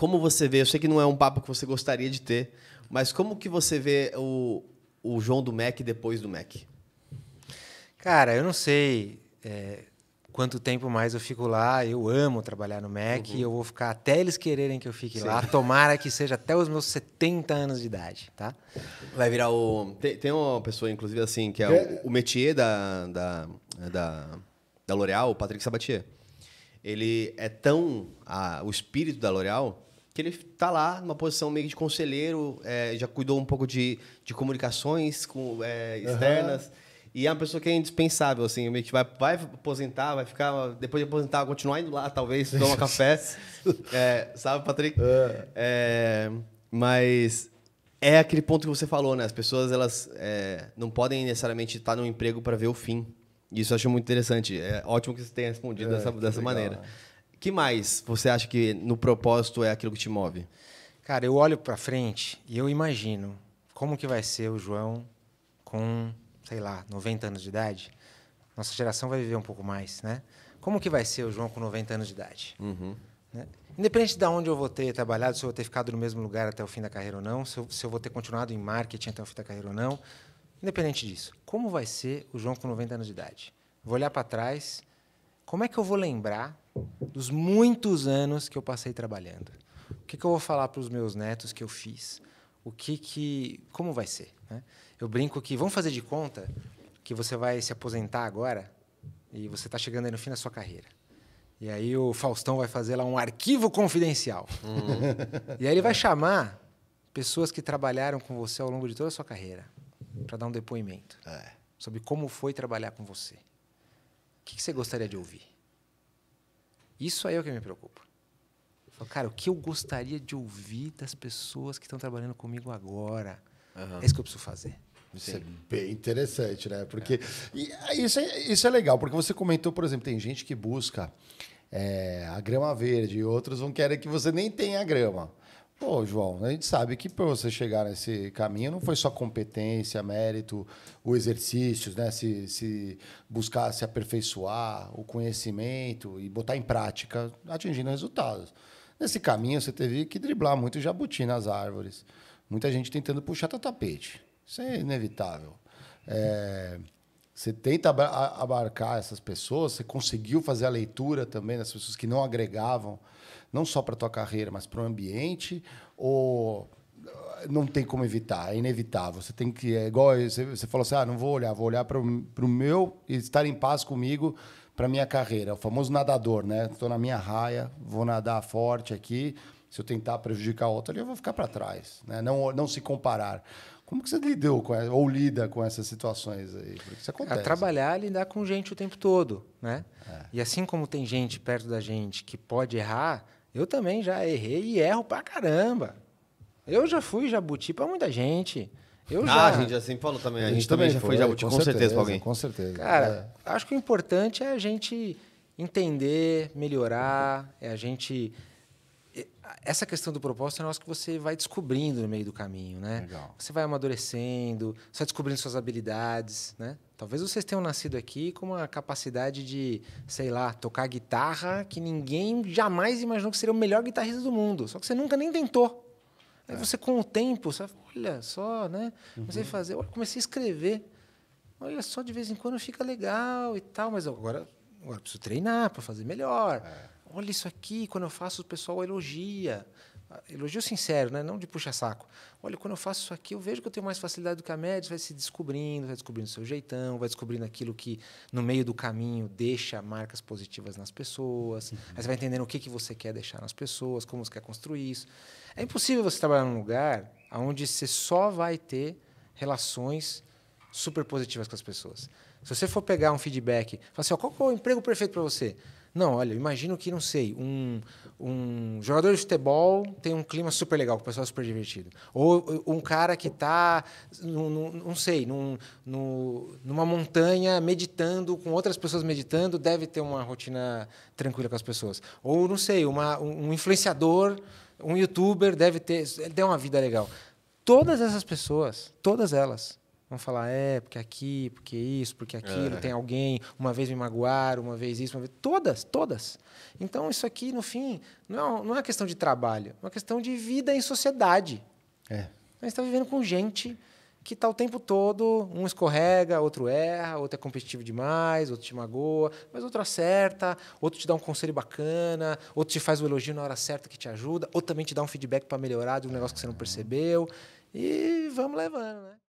como você vê, eu sei que não é um papo que você gostaria de ter, mas como que você vê o, o João do Mac depois do Mac? Cara, eu não sei é, quanto tempo mais eu fico lá. Eu amo trabalhar no Mac uhum. e eu vou ficar até eles quererem que eu fique Sim. lá. Tomara que seja até os meus 70 anos de idade, tá? Vai virar o... Tem, tem uma pessoa, inclusive, assim, que é, O, é. o, métier da, da, da, da L'Oréal, o Patrick Sabatier. Ele é tão... A, o espírito da L'Oréal que ele está lá numa posição meio de conselheiro, é, já cuidou um pouco de, de comunicações com, é, externas. Uhum. E é uma pessoa que é indispensável, assim, meio que vai, vai aposentar, vai ficar. Depois de aposentar, continuar indo lá, talvez, tomar café. É, sabe, Patrick? É. é, mas é aquele ponto que você falou, né? As pessoas elas é, não podem necessariamente estar no emprego para ver o fim. Isso eu acho muito interessante. É ótimo que você tenha respondido é, dessa, dessa legal. maneira que mais você acha que no propósito é aquilo que te move? Cara, eu olho para frente e eu imagino como que vai ser o João com, sei lá, 90 anos de idade. Nossa geração vai viver um pouco mais, né? Como que vai ser o João com 90 anos de idade? Uhum. Né? Independente de onde eu vou ter trabalhado, se eu vou ter ficado no mesmo lugar até o fim da carreira ou não, se eu, se eu vou ter continuado em marketing até o fim da carreira ou não, independente disso, como vai ser o João com 90 anos de idade? Vou olhar para trás, como é que eu vou lembrar dos muitos anos que eu passei trabalhando. O que, que eu vou falar para os meus netos que eu fiz? O que que, como vai ser? Né? Eu brinco que vamos fazer de conta que você vai se aposentar agora e você está chegando aí no fim da sua carreira. E aí o Faustão vai fazer lá um arquivo confidencial. Uhum. E aí ele vai chamar pessoas que trabalharam com você ao longo de toda a sua carreira para dar um depoimento é. sobre como foi trabalhar com você. O que, que você gostaria de ouvir? Isso aí é o que me preocupa. Eu falo, cara, o que eu gostaria de ouvir das pessoas que estão trabalhando comigo agora? Uhum. É isso que eu preciso fazer. Isso é Sim. é bem interessante, né? Porque é. Ah, isso, é, isso é legal, porque você comentou, por exemplo, tem gente que busca é, a grama verde, e outros não querem que você nem tenha a grama. Pô, João, a gente sabe que para você chegar nesse caminho não foi só competência, mérito, o exercícios, né? Se, se buscar se aperfeiçoar, o conhecimento e botar em prática, atingindo resultados. Nesse caminho você teve que driblar muito jabuti nas árvores, muita gente tentando puxar teu tapete. Isso é inevitável. É... Você tenta abarcar essas pessoas, você conseguiu fazer a leitura também das pessoas que não agregavam, não só para a tua carreira, mas para o ambiente, ou ah, não tem como evitar, é inevitável. Você tem que, é igual você, você falou assim, ah, não vou olhar, vou olhar para o meu e estar em paz comigo para minha carreira. O famoso nadador, né? Estou na minha raia, vou nadar forte aqui, se eu tentar prejudicar outro eu vou ficar para trás, né? não, não se comparar. Como que você lidou com ou lida com essas situações aí? Porque isso acontece. A trabalhar, é lidar com gente o tempo todo, né? É. E assim como tem gente perto da gente que pode errar, eu também já errei e erro pra caramba. Eu já fui jabuti pra muita gente. Eu ah, já... a gente já sempre falou também. A, a gente, também já foi, foi jabuti, com, com certeza, certeza, pra alguém. Com certeza. Cara, é. acho que o importante é a gente entender, melhorar, é a gente essa questão do propósito é um negócio que você vai descobrindo no meio do caminho, né? Legal. Você vai amadurecendo, você vai descobrindo suas habilidades, né? Talvez vocês tenham nascido aqui com uma capacidade de, sei lá, tocar guitarra que ninguém jamais imaginou que seria o melhor guitarrista do mundo. Só que você nunca nem tentou. Aí é. você, com o tempo, sabe? olha só, né? Uhum. Comecei uhum. a fazer, comecei a escrever. Olha só, de vez em quando fica legal e tal, mas agora, agora preciso treinar para fazer melhor. É olha isso aqui, quando eu faço, o pessoal elogia. Elogio sincero, né? não de puxa-saco. Olha, quando eu faço isso aqui, eu vejo que eu tenho mais facilidade do que a média, vai se descobrindo, vai descobrindo o seu jeitão, vai descobrindo aquilo que, no meio do caminho, deixa marcas positivas nas pessoas. Uhum. Aí você vai entendendo o que, que você quer deixar nas pessoas, como você quer construir isso. É impossível você trabalhar num lugar onde você só vai ter relações super positivas com as pessoas. Se você for pegar um feedback, falar assim, ó, qual é o emprego perfeito para você? Não, olha, imagino que, não sei, um, um jogador de futebol tem um clima super legal, o pessoal super divertido. Ou um cara que está, não sei, num, num, numa montanha meditando, com outras pessoas meditando, deve ter uma rotina tranquila com as pessoas. Ou, não sei, uma, um influenciador, um youtuber deve ter, deve ter uma vida legal. Todas essas pessoas, todas elas, vão falar, é, porque aqui, porque isso, porque aquilo, é. tem alguém, uma vez me magoaram, uma vez isso, uma vez... Todas, todas. Então, isso aqui, no fim, não, é não é uma questão de trabalho, é uma questão de vida em sociedade. É. A gente está vivendo com gente que está o tempo todo, um escorrega, outro erra, outro é competitivo demais, outro te magoa, mas outro acerta, outro te dá um conselho bacana, outro te faz o um elogio na hora certa que te ajuda, outro também te dá um feedback para melhorar de um negócio que você não percebeu. E vamos levando, né?